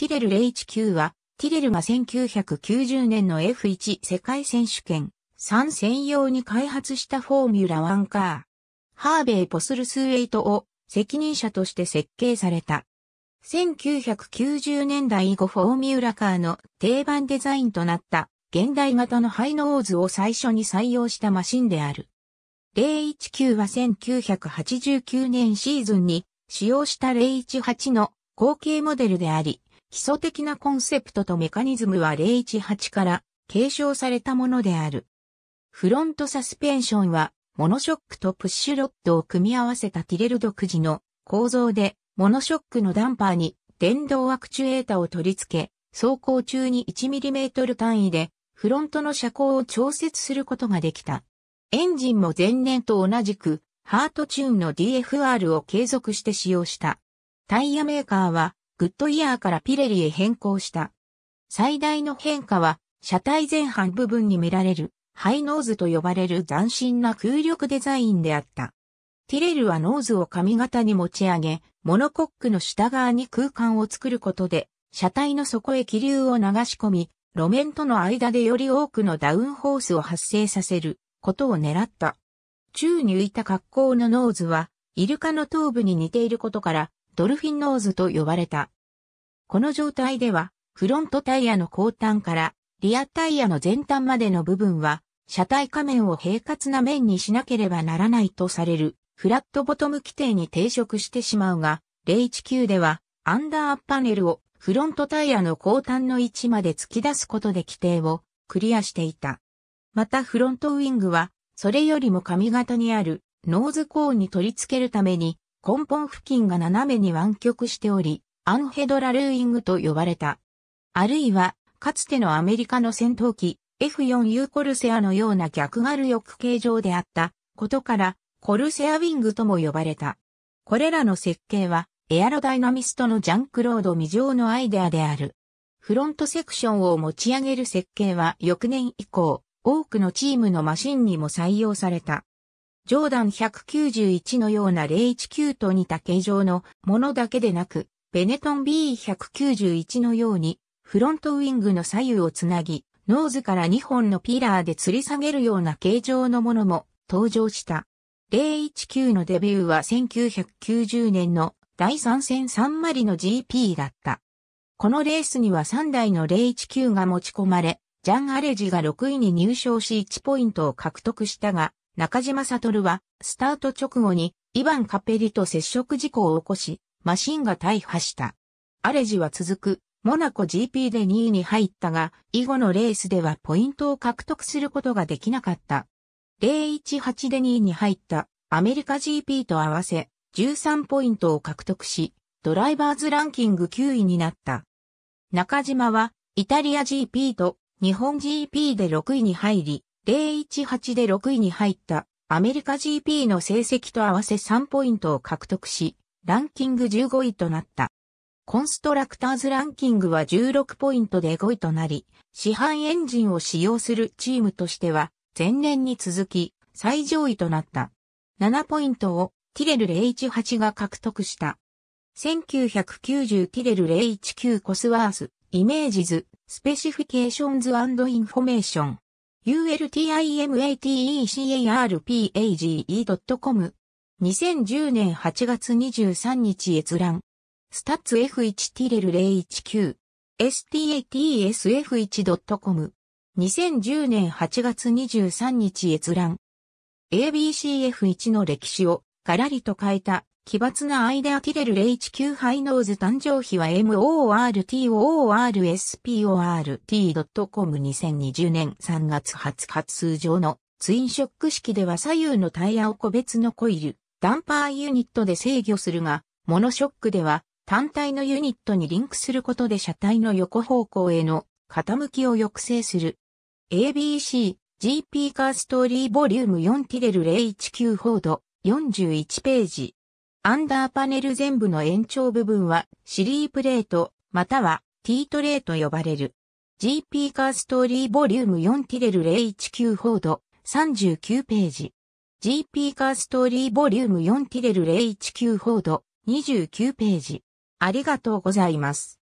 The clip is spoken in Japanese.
ティレル019は、ティレルが1990年の F1 世界選手権3専用に開発したフォーミュラ1カー。ハーベイ・ポスルスイトを責任者として設計された。1990年代以後フォーミュラカーの定番デザインとなった現代型のハイノーズを最初に採用したマシンである。019は1989年シーズンに使用した018の後継モデルであり、基礎的なコンセプトとメカニズムは018から継承されたものである。フロントサスペンションは、モノショックとプッシュロッドを組み合わせたティレル独自の構造で、モノショックのダンパーに電動アクチュエータを取り付け、走行中に 1mm 単位でフロントの車高を調節することができた。エンジンも前年と同じく、ハートチューンの DFR を継続して使用した。タイヤメーカーは、グッドイヤーからピレリへ変更した。最大の変化は、車体前半部分に見られる、ハイノーズと呼ばれる斬新な空力デザインであった。ティレルはノーズを髪型に持ち上げ、モノコックの下側に空間を作ることで、車体の底へ気流を流し込み、路面との間でより多くのダウンホースを発生させることを狙った。宙に浮いた格好のノーズは、イルカの頭部に似ていることから、ドルフィンノーズと呼ばれた。この状態では、フロントタイヤの後端からリアタイヤの前端までの部分は、車体下面を平滑な面にしなければならないとされる、フラットボトム規定に抵触してしまうが、019では、アンダーパネルをフロントタイヤの後端の位置まで突き出すことで規定をクリアしていた。またフロントウィングは、それよりも髪型にあるノーズコーンに取り付けるために根本付近が斜めに湾曲しており、アンヘドラルーイングと呼ばれた。あるいは、かつてのアメリカの戦闘機 F4U コルセアのような逆軽翼形状であったことから、コルセアウィングとも呼ばれた。これらの設計は、エアロダイナミストのジャンクロード未上のアイデアである。フロントセクションを持ち上げる設計は翌年以降、多くのチームのマシンにも採用された。ジョーダン191のような019と似た形状のものだけでなく、ベネトン B191 のように、フロントウィングの左右をつなぎ、ノーズから2本のピラーで吊り下げるような形状のものも登場した。019のデビューは1990年の第3戦3マリの GP だった。このレースには3台の019が持ち込まれ、ジャン・アレジが6位に入賞し1ポイントを獲得したが、中島悟は、スタート直後に、イヴァン・カペリと接触事故を起こし、マシンが大破した。アレジは続く、モナコ GP で2位に入ったが、以後のレースではポイントを獲得することができなかった。018で2位に入ったアメリカ GP と合わせ13ポイントを獲得し、ドライバーズランキング9位になった。中島はイタリア GP と日本 GP で6位に入り、018で6位に入ったアメリカ GP の成績と合わせ3ポイントを獲得し、ランキング15位となった。コンストラクターズランキングは16ポイントで5位となり、市販エンジンを使用するチームとしては、前年に続き最上位となった。7ポイントをティレル018が獲得した。1990ティレル019コスワース、イメージズ、スペシフィケーションズインフォメーション。u l t i m a t e c a r p a g e c o m 2010年8月23日閲覧。スタッツ F1 ティレル019 statsf1.com 2010年8月23日閲覧。ABCF1 の歴史をガラリと変えた奇抜なアイデアティレル h 9ハイノーズ誕生日は mortorsporT.com2020 年3月20日通常のツインショック式では左右のタイヤを個別のコイル、ダンパーユニットで制御するが、モノショックでは単体のユニットにリンクすることで車体の横方向への傾きを抑制する。ABC、GP カーストーリーボリューム4ティレル019フォード41ページ。アンダーパネル全部の延長部分はシリープレート、または T トレーと呼ばれる。GP カーストーリーボリューム4ティレル019フォード39ページ。GP カーストーリーボリューム4ティレル019フォード29ページ。ありがとうございます。